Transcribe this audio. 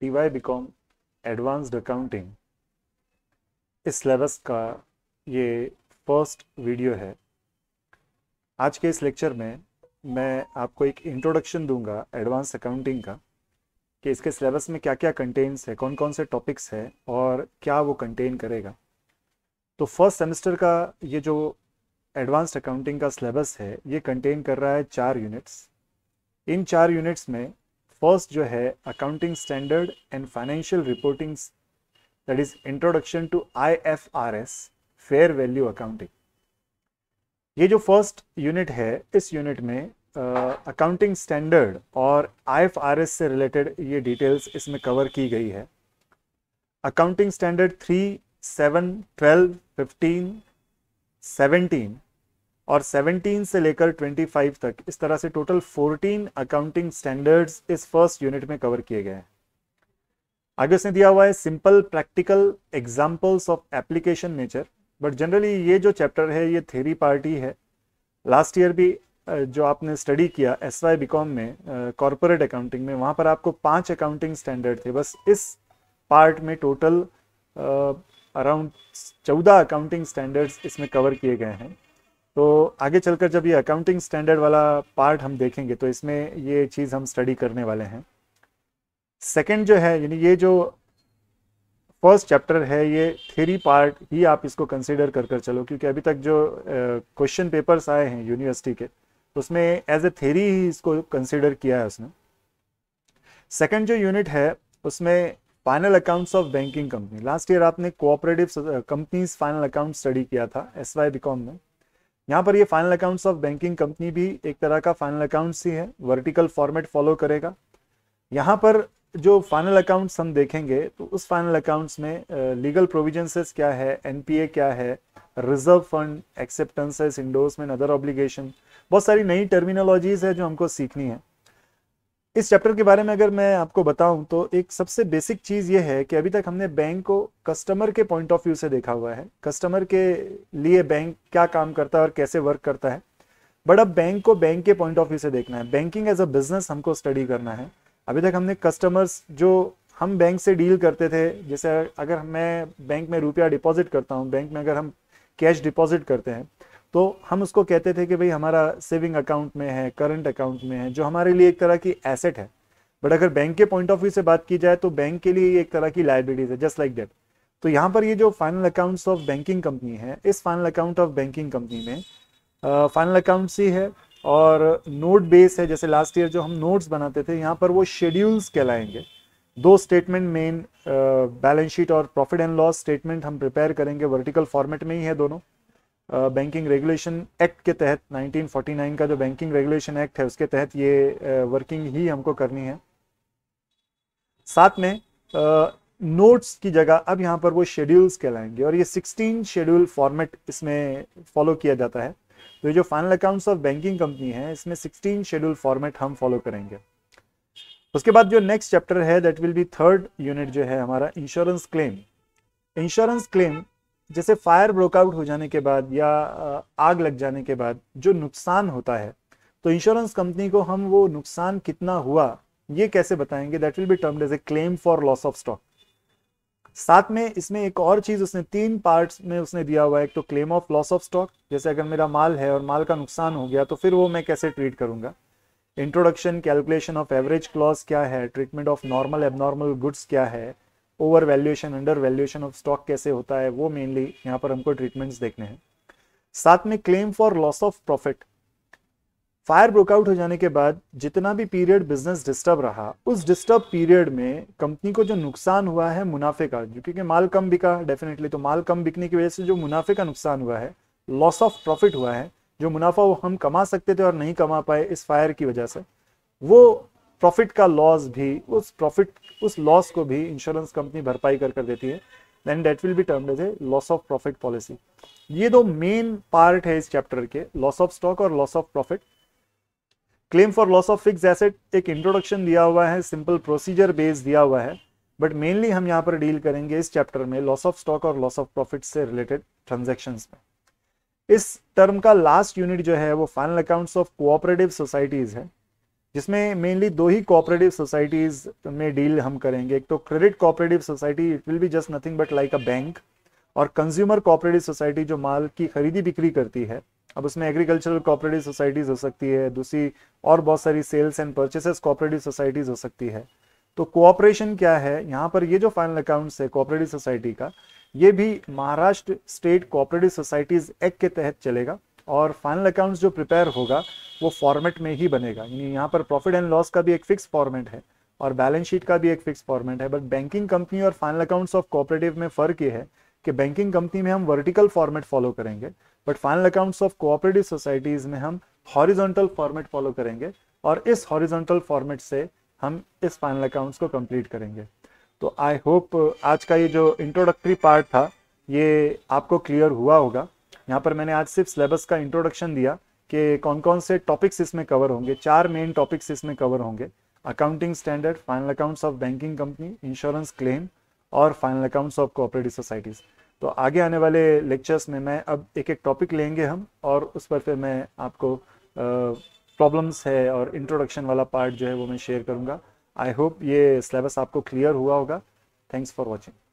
T BCom advanced accounting इस syllabus का ये फर्स्ट वीडियो है आज के इस लेक्चर में मैं आपको एक इंट्रोडक्शन दूंगा एडवांस अकाउंटिंग का कि इसके सिलेबस में क्या क्या कंटेंट्स है कौन कौन से टॉपिक्स है और क्या वो कंटेन करेगा तो फर्स्ट सेमेस्टर का ये जो एडवांस अकाउंटिंग का सिलेबस है ये कंटेन कर रहा है चार यूनिट्स इन चार यूनिट्स में फर्स्ट जो है accounting standard and financial reporting that is introduction to I F R S fair value accounting ये जो फर्स्ट यूनिट है इस यूनिट में अकाउंटिंग uh, स्टैंडर्ड और आई से रिलेटेड ये डिटेल्स इसमें कवर की गई है accounting standard three seven twelve fifteen seventeen और 17 से लेकर 25 तक इस तरह से टोटल 14 अकाउंटिंग स्टैंडर्ड्स इस फर्स्ट यूनिट में कवर किए गए हैं आगे उसने दिया हुआ है simple practical examples of application nature but generally ये जो चैप्टर है ये थेरी पार्टी है लास्ट ईयर भी जो आपने स्टडी किया एस वाई बीकॉम में कॉरपोरेट अकाउंटिंग में वहाँ पर आपको पांच अकाउंटिंग स्टैंडर्ड थे बस इस पार्ट में टोटल अराउंड चौदह अकाउंटिंग स्टैंडर्ड्स इसमें कवर किए गए हैं तो आगे चलकर जब ये अकाउंटिंग स्टैंडर्ड वाला पार्ट हम देखेंगे तो इसमें ये चीज़ हम स्टडी करने वाले हैं सेकंड जो है यानी ये जो फर्स्ट चैप्टर है ये थ्री पार्ट ही आप इसको कंसिडर कर कर चलो क्योंकि अभी तक जो क्वेश्चन पेपर्स आए हैं यूनिवर्सिटी के उसमें एज ए थेरी ही इसको कंसिडर किया है उसने सेकेंड जो यूनिट है उसमें final accounts of banking company last year आपने cooperative companies final account study किया था एस वाई बीकॉम में यहाँ पर ये final accounts of banking company भी एक तरह का फाइनल अकाउंट्स ही है वर्टिकल फॉर्मेट फॉलो करेगा यहाँ पर जो फाइनल अकाउंट्स हम देखेंगे तो उस फाइनल अकाउंट्स में लीगल प्रोविजनसेस क्या है एनपीए क्या है reserve fund acceptances endorsement other obligation बहुत सारी नई टर्मिनोलॉजीज है जो हमको सीखनी है इस चैप्टर के बारे में अगर मैं आपको बताऊं तो एक सबसे बेसिक चीज़ ये है कि अभी तक हमने बैंक को कस्टमर के पॉइंट ऑफ व्यू से देखा हुआ है कस्टमर के लिए बैंक क्या काम करता है और कैसे वर्क करता है बट अब बैंक को बैंक के पॉइंट ऑफ व्यू से देखना है बैंकिंग एज अ बिजनेस हमको स्टडी करना है अभी तक हमने कस्टमर्स जो हम बैंक से डील करते थे जैसे अगर मैं बैंक में रुपया डिपॉजिट करता हूँ बैंक में अगर हम कैश डिपॉजिट करते हैं तो हम उसको कहते थे कि भाई हमारा सेविंग अकाउंट में है करंट अकाउंट में है जो हमारे लिए एक तरह की एसेट है बट अगर बैंक के पॉइंट ऑफ व्यू से बात की जाए तो बैंक के लिए एक तरह की लाइबिलिटीज है जस्ट लाइक दैट तो यहाँ पर ये जो final accounts of banking company है इस final account of banking company में फाइनल अकाउंट्स ही है और नोट बेस है जैसे लास्ट ईयर जो हम नोट्स बनाते थे यहाँ पर वो शेड्यूल्स कहलाएंगे दो स्टेटमेंट मेन बैलेंस शीट और प्रॉफिट एंड लॉस स्टेटमेंट हम प्रिपेयर करेंगे वर्टिकल फॉर्मेट में ही है दोनों बैंकिंग रेगुलेशन एक्ट के तहत 1949 का जो बैंकिंग रेगुलेशन एक्ट है उसके तहत ये वर्किंग ही हमको करनी है साथ में नोट्स की जगह अब यहाँ पर वो शेड्यूल्स कहलाएंगे और ये 16 शेड्यूल फॉर्मेट इसमें फॉलो किया जाता है तो ये जो final accounts of banking company है इसमें 16 शेड्यूल फॉर्मेट हम फॉलो करेंगे उसके बाद जो नेक्स्ट चैप्टर है that will be third unit जो है हमारा इंश्योरेंस क्लेम इंश्योरेंस क्लेम जैसे फायर ब्रोकआउट हो जाने के बाद या आग लग जाने के बाद जो नुकसान होता है तो इंश्योरेंस कंपनी को हम वो नुकसान कितना हुआ ये कैसे बताएंगे that will be termed as a claim for loss of stock साथ में इसमें एक और चीज उसने तीन पार्ट में उसने दिया हुआ है एक तो claim of loss of stock जैसे अगर मेरा माल है और माल का नुकसान हो गया तो फिर वो मैं कैसे ट्रीट करूंगा introduction calculation of average clause क्या है treatment of normal abnormal goods क्या है over valuation under valuation of stock कैसे होता है वो मेनली यहाँ पर हमको ट्रीटमेंट्स देखने हैं साथ में claim for loss of profit fire broke out हो जाने के बाद जितना भी पीरियड बिजनेस डिस्टर्ब रहा उस डिस्टर्ब पीरियड में कंपनी को जो नुकसान हुआ है मुनाफे का क्योंकि माल कम बिका डेफिनेटली तो माल कम बिकने की वजह से जो मुनाफे का नुकसान हुआ है लॉस ऑफ प्रॉफिट हुआ है जो मुनाफा वो हम कमा सकते थे और नहीं कमा पाए इस फायर की वजह से वो प्रॉफिट का लॉस भी उस प्रॉफिट उस लॉस को भी इंश्योरेंस कंपनी भरपाई कर कर देती है then that will be termed as a loss of profit policy ये दो मेन पार्ट है इस चैप्टर के लॉस ऑफ स्टॉक और loss of profit claim for loss of fix asset एक इंट्रोडक्शन दिया हुआ है सिंपल प्रोसीजर बेस दिया हुआ है बट मेनली हम यहाँ पर डील करेंगे इस चैप्टर में लॉस ऑफ स्टॉक और लॉस ऑफ प्रॉफिट से रिलेटेड ट्रांजेक्शन में इस टर्म का लास्ट यूनिट जो है वो final accounts of cooperative societies है जिसमें मेनली दो ही कोऑपरेटिव सोसाइटीज में डील हम करेंगे एक तो credit cooperative society it will be just nothing but like a bank और कंज्यूमर कोऑपरेटिव सोसाइटी जो माल की खरीदी बिक्री करती है अब उसमें एग्रीकल्चरल कोऑपरेटिव सोसाइटीज हो सकती है दूसरी और बहुत सारी sales and purchases cooperative societies हो सकती है तो कोऑपरेशन क्या है यहाँ पर ये जो फाइनल अकाउंट्स है कोऑपरेटिव सोसाइटी का ये भी Maharashtra state cooperative societies act के तहत चलेगा और फाइनल अकाउंट्स जो प्रिपेयर होगा वो फॉर्मेट में ही बनेगा यानी यहाँ पर प्रॉफिट एंड लॉस का भी एक फिक्स फॉर्मेट है और बैलेंस शीट का भी एक फिक्स फॉर्मेट है बट बैंकिंग कंपनी और फाइनल अकाउंट्स ऑफ कोऑपरेटिव में फ़र्क ये है कि बैंकिंग कंपनी में हम वर्टिकल फॉर्मेट फॉलो करेंगे but final accounts of cooperative societies में हम हॉरिजोंटल फॉर्मेट फॉलो करेंगे और इस हॉरिजोंटल फॉर्मेट से हम इस फाइनल अकाउंट्स को कंप्लीट करेंगे तो आई होप आज का ये जो इंट्रोडक्टरी पार्ट था ये आपको क्लियर हुआ होगा यहाँ पर मैंने आज सिर्फ सिलेबस का इंट्रोडक्शन दिया कि कौन कौन से टॉपिक्स इसमें कवर होंगे चार मेन टॉपिक्स इसमें कवर होंगे accounting standard final accounts of banking company insurance claim और final accounts of cooperative societies तो आगे आने वाले लेक्चर्स में मैं अब एक एक टॉपिक लेंगे हम और उस पर फिर मैं आपको प्रॉब्लम्स है और इंट्रोडक्शन वाला पार्ट जो है वो मैं शेयर करूँगा आई होप ये सिलेबस आपको क्लियर हुआ होगा थैंक्स फॉर वॉचिंग